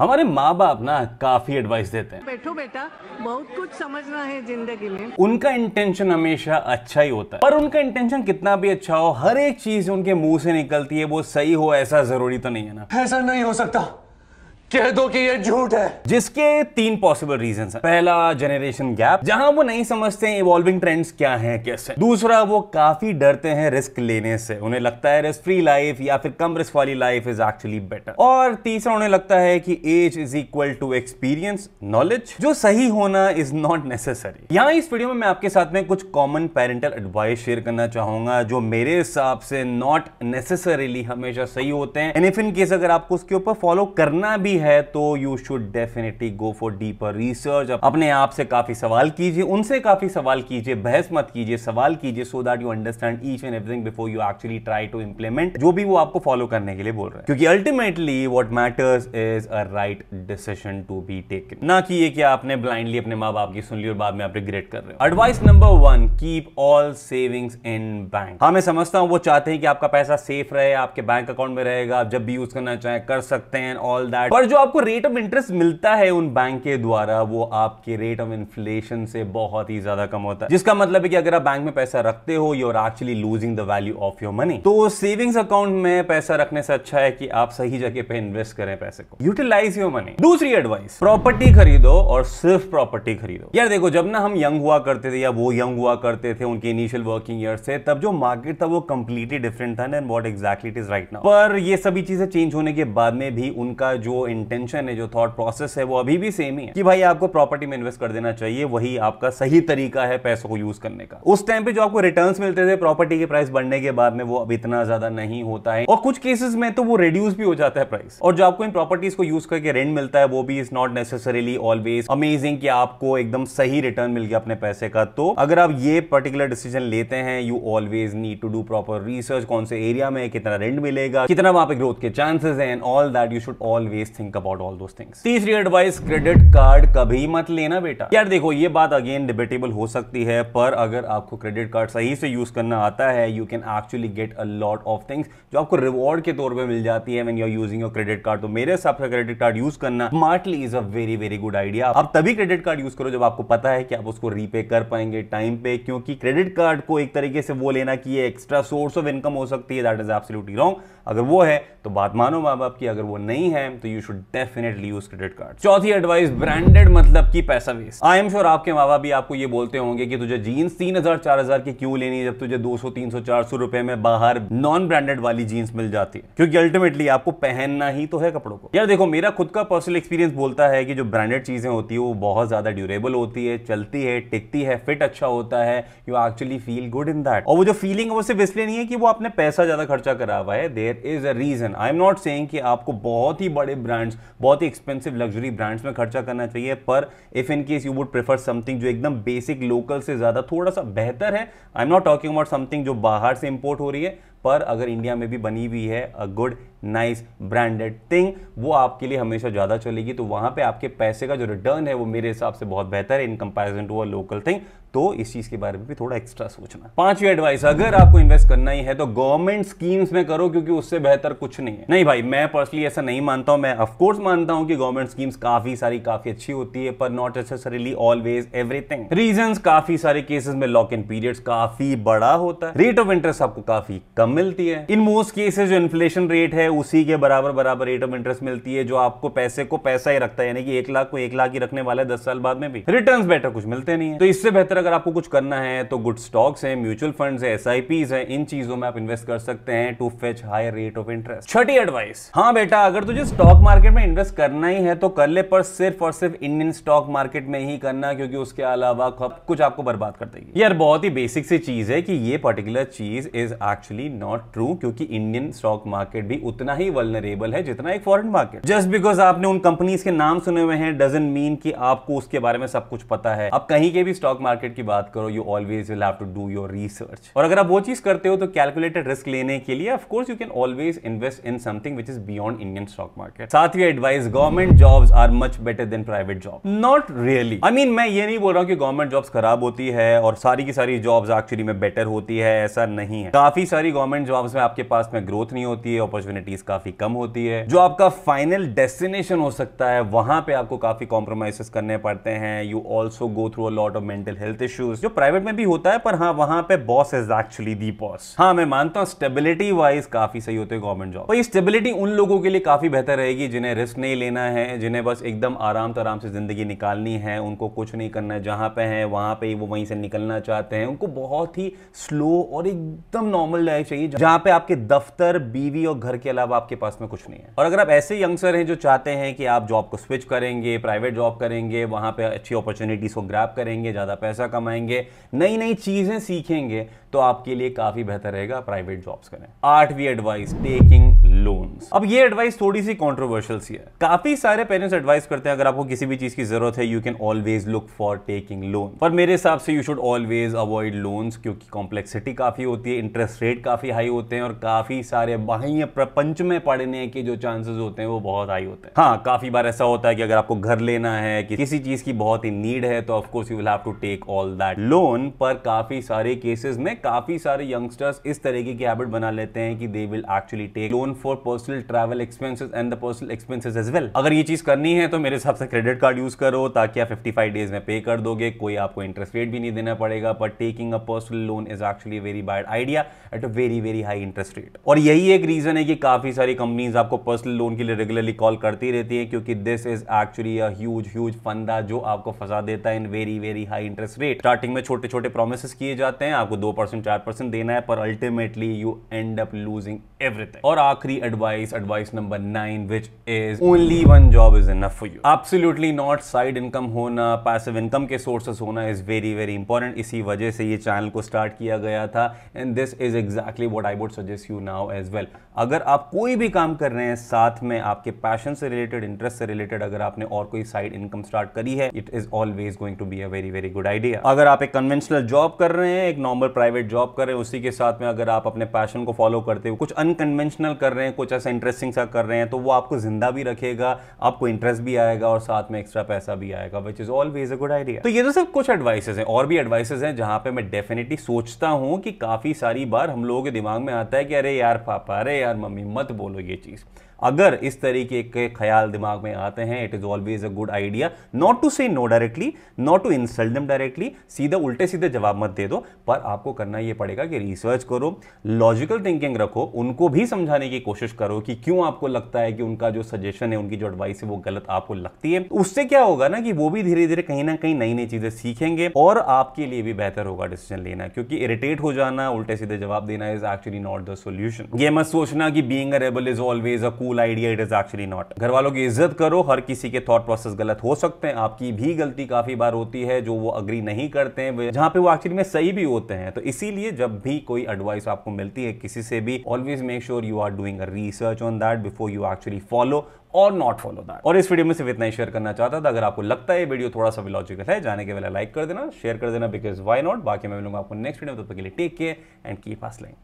हमारे माँ बाप ना काफी एडवाइस देते हैं बैठो बेटा बहुत कुछ समझना है जिंदगी में उनका इंटेंशन हमेशा अच्छा ही होता है पर उनका इंटेंशन कितना भी अच्छा हो हर एक चीज उनके मुंह से निकलती है वो सही हो ऐसा जरूरी तो नहीं है ना ऐसा नहीं हो सकता कह दो कि ये झूठ है जिसके तीन पॉसिबल रीजन है पहला जनरेशन गैप जहां वो नहीं समझते हैं इवॉल्विंग ट्रेंड्स क्या हैं कैसे दूसरा वो काफी डरते हैं रिस्क लेने से उन्हें लगता है रिस्क फ्री लाइफ या फिर कम रिस्क वाली लाइफ इज एक्चुअली बेटर और तीसरा उन्हें लगता है कि age is equal to experience knowledge जो सही होना इज नॉट नेसेसरी यहाँ इस वीडियो में मैं आपके साथ में कुछ कॉमन पेरेंटल एडवाइस शेयर करना चाहूंगा जो मेरे हिसाब से नॉट नेसेसरीली हमेशा सही होते हैं एंड इफ इन केस अगर आपको उसके ऊपर फॉलो करना भी है तो you should definitely go for deeper research अपने आप से काफी सवाल कीजिए उनसे काफी सवाल कीजिए बहस मत कीजिए सवाल कीजिए so that you understand each and everything before you actually try to implement जो भी वो आपको फॉलो करने के लिए बोल रहे हैं क्योंकि ultimately what matters is a right decision to be taken ना कि ये क्या आपने ब्लाइंडली अपने माँ बाप की सुन ली और बाद में आप रिग्रेट कर रहे हो advice number one keep all savings in bank हाँ मैं समझता हूँ वो चाहते हैं कि आपका पैसा सेफ रहे आपके बैंक अकाउंट में रहेगा आप जब भी यूज करना चाहें कर सकते हैं ऑल दैट पर जो आपको रेट ऑफ इंटरेस्ट मिलता है उन बैंक के द्वारा वो आपके रेट ऑफ इन्फ्लेशन से बहुत ही ज्यादा कम होता है जिसका मतलब है कि अगर आप बैंक में पैसा रखते हो you are actually losing the value of your money तो सेविंग्स अकाउंट में पैसा रखने से अच्छा है कि आप सही जगह पे इन्वेस्ट करें पैसे को यूटिलाइज योर मनी दूसरी एडवाइस प्रॉपर्टी खरीदो और सिर्फ प्रॉपर्टी खरीदो यार देखो जब ना हम यंग हुआ करते थे या वो यंग हुआ करते थे उनके इनिशियल वर्किंग ईयर से तब जो मार्केट था वो कंप्लीटली डिफरेंट था and what exactly it is right now पर ये सभी चीजें चेंज होने के बाद में भी उनका जो इंटेंशन है जो थॉट प्रोसेस है वो अभी भी सेम ही है कि भाई आपको प्रॉपर्टी में इन्वेस्ट कर देना चाहिए वही आपका सही तरीका है पैसों को यूज करने का उस टाइम पे जो आपको रिटर्न मिलते थे प्रॉपर्टी के प्राइस बढ़ने के बाद में वो अब इतना ज्यादा नहीं होता है और कुछ केसेस में तो वो रिड्यूस भी हो जाता है प्राइस और जो आपको इन प्रॉपर्टीज को यूज करके रेंट मिलता है वो भी is not necessarily always amazing कि आपको एकदम सही रिटर्न मिल गया अपने पैसे का तो अगर आप ये पर्टिकुलर डिसीजन लेते हैं you always need to do proper research कौन से एरिया में कितना रेंट मिलेगा कितना वहां पे ग्रोथ के चांसेस हैं and all that you should always think think about all those things तीसरी एडवाइस क्रेडिट कार्ड कभी मत लेना बेटा यार देखो ये बात अगेन डिबेटेबल हो सकती है पर अगर आपको क्रेडिट कार्ड सही से यूज करना आता है you can actually get a lot of things जो आपको रिवॉर्ड के तौर पर मिल जाती है when you are using your credit card तो मेरे हिसाब से क्रेडिट कार्ड यूज करना smartly is a very very good idea आप तभी क्रेडिट कार्ड यूज करो जब आपको पता है कि आप उसको रीपे कर पाएंगे टाइम पे क्योंकि क्रेडिट कार्ड को एक तरीके से वो लेना कि ये एक्स्ट्रा सोर्स ऑफ इनकम हो सकती है दैट इज एब्सोल्युटली रॉन्ग अगर वो है तो बात मानो माँ बाप की अगर वो नहीं है तो you should definitely use credit card चौथी एडवाइस ब्रांडेड मतलब की पैसा वेस्ट आई एम श्योर आपके माँ बाप भी आपको ये बोलते होंगे कि तुझे जीन्स तीन हजार चार हजार की क्यों लेनी जब तुझे दो सौ तीन सौ चार सौ रुपए में बाहर नॉन ब्रांडेड वाली जीन्स मिल जाती है क्योंकि अल्टीमेटली आपको पहनना ही तो है कपड़ों को यार देखो मेरा खुद का पर्सनल एक्सपीरियंस बोलता है कि जो ब्रांडेड चीजें होती है वो बहुत ज्यादा ड्यूरेबल होती है चलती है टिकती है फिट अच्छा होता है you actually feel good in that और वो जो फीलिंग है वो सिर्फ इसलिए नहीं है कि वो आपने पैसा ज्यादा खर्चा करा हुआ है there there is a reason I am not saying कि आपको बहुत ही बड़े ब्रांड्स बहुत ही एक्सपेंसिव लग्जरी ब्रांड्स में खर्चा करना चाहिए पर if in case you would prefer something जो एकदम बेसिक लोकल से ज़्यादा थोड़ा सा बेहतर है I am not talking about something जो बाहर से इंपोर्ट हो रही है पर अगर इंडिया में भी बनी हुई है a good nice branded thing वो आपके लिए हमेशा ज़्यादा चलेगी तो वहां पे आपके पैसे का जो रिटर्न है वो मेरे हिसाब से बहुत बेहतर है in comparison to a local thing तो इस चीज़ के बारे में भी थोड़ा एक्स्ट्रा सोचना पांचवी एडवाइस अगर आपको इन्वेस्ट करना ही है तो गवर्नमेंट स्कीम्स में करो क्योंकि उससे बेहतर कुछ नहीं है नहीं भाई मैं पर्सनली ऐसा नहीं मानता हूं मैं ऑफकोर्स मानता हूं कि गवर्नमेंट स्कीम्स काफी सारी काफी अच्छी होती है पर not necessarily always everything reason काफी सारे केसेस में लॉक इन पीरियड काफी बड़ा होता है रेट ऑफ इंटरेस्ट आपको काफी कम मिलती है इन मोस्ट केसेस जो इन्फ्लेशन रेट है उसी के बराबर बराबर रेट ऑफ इंटरेस्ट मिलती है जो आपको पैसे को पैसा ही रखता है यानी कि एक लाख को एक लाख ही रखने वाला है दस साल बाद में भी रिटर्न बेटर कुछ मिलते नहीं है तो इससे बेहतर बेहतर अगर आपको कुछ करना है तो गुड स्टॉक्स हैं म्यूचुअल फंड्स हैं एसआईपीज हैं इन चीजों में आप इन्वेस्ट कर सकते हैं to fetch high rate of interest छठी एडवाइस हाँ बेटा अगर तुझे स्टॉक मार्केट में इन्वेस्ट करना ही है तो कर ले पर सिर्फ और सिर्फ इंडियन स्टॉक मार्केट में ही करना क्योंकि उसके अलावा कुछ आपको बर्बाद कर देगी यार बहुत ही बेसिक सी चीज है कि ये पर्टिकुलर चीज इज एक्चुअली नॉट ट्रू क्योंकि इंडियन स्टॉक मार्केट भी उतना ही वलनरेबल है जितना एक फॉरेन मार्केट जस्ट बिकॉज आपने उन कंपनीज के नाम सुने हुए हैं डजेंट मीन कि आपको उसके बारे में सब कुछ पता है आप कहीं के भी स्टॉक मार्केट मार्केट की बात करो you always will have to do your research और अगर आप वो चीज करते हो तो कैलकुलेटेड रिस्क लेने के लिए of course you can always invest in something which is beyond Indian stock market साथ ही advice government jobs are much better than private job not really I mean मैं ये नहीं बोल रहा हूँ कि गवर्नमेंट जॉब्स खराब होती है और सारी की सारी जॉब्स एक्चुअली में बेटर होती है ऐसा नहीं है काफी सारी गवर्नमेंट जॉब्स में आपके पास में ग्रोथ नहीं होती है अपॉर्चुनिटीज काफी कम होती है जो आपका फाइनल डेस्टिनेशन हो सकता है वहां पे आपको काफी कॉम्प्रोमाइज करने पड़ते हैं you also go through a lot of mental health health issues जो प्राइवेट में भी होता है पर हाँ वहां पे boss is actually the boss हाँ मैं मानता हूँ स्टेबिलिटी वाइज काफी सही होते हैं गवर्नमेंट जॉब पर ये स्टेबिलिटी उन लोगों के लिए काफी बेहतर रहेगी जिन्हें रिस्क नहीं लेना है जिन्हें बस एकदम आराम तो आराम से जिंदगी निकालनी है उनको कुछ नहीं करना है जहां पे है वहां पे वो वहीं से निकलना चाहते हैं उनको बहुत ही स्लो और एकदम नॉर्मल लाइफ चाहिए जहां पे आपके दफ्तर बीवी और घर के अलावा आपके पास में कुछ नहीं है और अगर आप ऐसे यंगस्टर हैं जो चाहते हैं कि आप जॉब को स्विच करेंगे प्राइवेट जॉब करेंगे वहां पे अच्छी अपॉर्चुनिटीज को ग्रैप करेंगे ज्यादा पैसा पैसा कमाएंगे नई नई चीज़ें सीखेंगे तो आपके लिए काफ़ी बेहतर रहेगा प्राइवेट जॉब्स करें आठवीं एडवाइस टेकिंग लोन्स अब ये एडवाइस थोड़ी सी कॉन्ट्रोवर्शियल सी है काफी सारे पेरेंट्स एडवाइस करते हैं अगर आपको किसी भी चीज की जरूरत है you can always look for taking loan पर मेरे हिसाब से you should always avoid loans क्योंकि कॉम्प्लेक्सिटी काफी होती है इंटरेस्ट रेट काफी हाई होते हैं और काफी सारे बाह्य प्रपंच में पड़ने के जो चांसेस होते हैं वो बहुत हाई होते हैं हाँ काफी बार ऐसा होता है कि अगर आपको घर लेना है कि किसी चीज की बहुत ही नीड है तो of course you will have to take all that loan पर काफी सारे केसेस में काफी सारे यंगस्टर्स इस तरीके की हैबिट बना लेते हैं कि they will actually take loan for personal travel expenses and the personal expenses as well अगर ये चीज करनी है तो मेरे हिसाब से क्रेडिट कार्ड यूज करो ताकि आप फिफ्टी डेज में पे कर दोगे कोई आपको इंटरेस्ट रेट भी नहीं देना पड़ेगा but taking a personal loan is actually very bad idea at a very very high interest rate और यही एक रीजन है कि काफी सारी कंपनीज आपको पर्सनल लोन के लिए रेगुलरली कॉल करती रहती है क्योंकि this is actually a huge huge फंदा जो आपको फंसा देता है in very very high interest rate great starting में छोटे छोटे प्रोमिस किए जाते हैं आपको दो परसेंट चार परसेंट देना है पर ultimately you end up losing everything और आखिरी advice advice number nine which is only one job is enough for you absolutely not side income होना पैसिव इनकम के सोर्सेस होना इज वेरी वेरी इंपॉर्टेंट इसी वजह से ये चैनल को स्टार्ट किया गया था and this is exactly what I would suggest you now as well अगर आप कोई भी काम कर रहे हैं साथ में आपके पैशन से रिलेटेड इंटरेस्ट से रिलेटेड अगर आपने और कोई साइड इनकम स्टार्ट करी है it is always going to be a very very good idea है अगर आप एक कन्वेंशनल जॉब कर रहे हैं एक नॉर्मल प्राइवेट जॉब कर रहे हैं उसी के साथ में अगर आप अपने पैशन को फॉलो करते हो कुछ अनकन्वेंशनल कर रहे हैं कुछ ऐसा इंटरेस्टिंग सा कर रहे हैं तो वो आपको जिंदा भी रखेगा आपको इंटरेस्ट भी आएगा और साथ में एक्स्ट्रा पैसा भी आएगा which is always a good idea तो ये तो सिर्फ कुछ एडवाइसेज हैं और भी एडवाइसेज हैं जहां पे मैं डेफिनेटली सोचता हूँ कि काफी सारी बार हम लोगों के दिमाग में आता है कि अरे यार पापा अरे यार मम्मी मत बोलो ये चीज़ अगर इस तरीके के ख्याल दिमाग में आते हैं it is always a good idea not to say no directly not to insult them directly सीधा उल्टे सीधे जवाब मत दे दो पर आपको करना ये पड़ेगा कि रिसर्च करो लॉजिकल थिंकिंग रखो उनको भी समझाने की कोशिश करो कि क्यों आपको लगता है कि उनका जो सजेशन है उनकी जो एडवाइस है वो गलत आपको लगती है उससे क्या होगा ना कि वो भी धीरे धीरे कहीं ना कहीं नई नई चीजें सीखेंगे और आपके लिए भी बेहतर होगा डिसीजन लेना क्योंकि इरिटेट हो जाना उल्टे सीधे जवाब देना is actually not the solution ये मत सोचना कि being rebel is always a cool idea it is actually not घर वालों की इज्जत करो हर किसी के थॉट प्रोसेस गलत हो सकते हैं आपकी भी गलती काफी बार होती है जो वो अग्री नहीं करते हैं जहां पे वो एक्चुअली में सही भी होते हैं तो इसीलिए जब भी कोई एडवाइस आपको मिलती है किसी से भी always make sure you are doing research on that before you actually follow और नॉट फॉलो दैट और इस वीडियो में सिर्फ इतना ही शेयर करना चाहता था अगर आपको लगता है वीडियो थोड़ा सा लॉजिकल है जाने के वेला लाइक कर देना शेयर कर देना बिकॉज वाई नॉट बाकी मैं मिलूंगा आपको नेक्स्ट वीडियो में तब तक के लिए take care and keep as line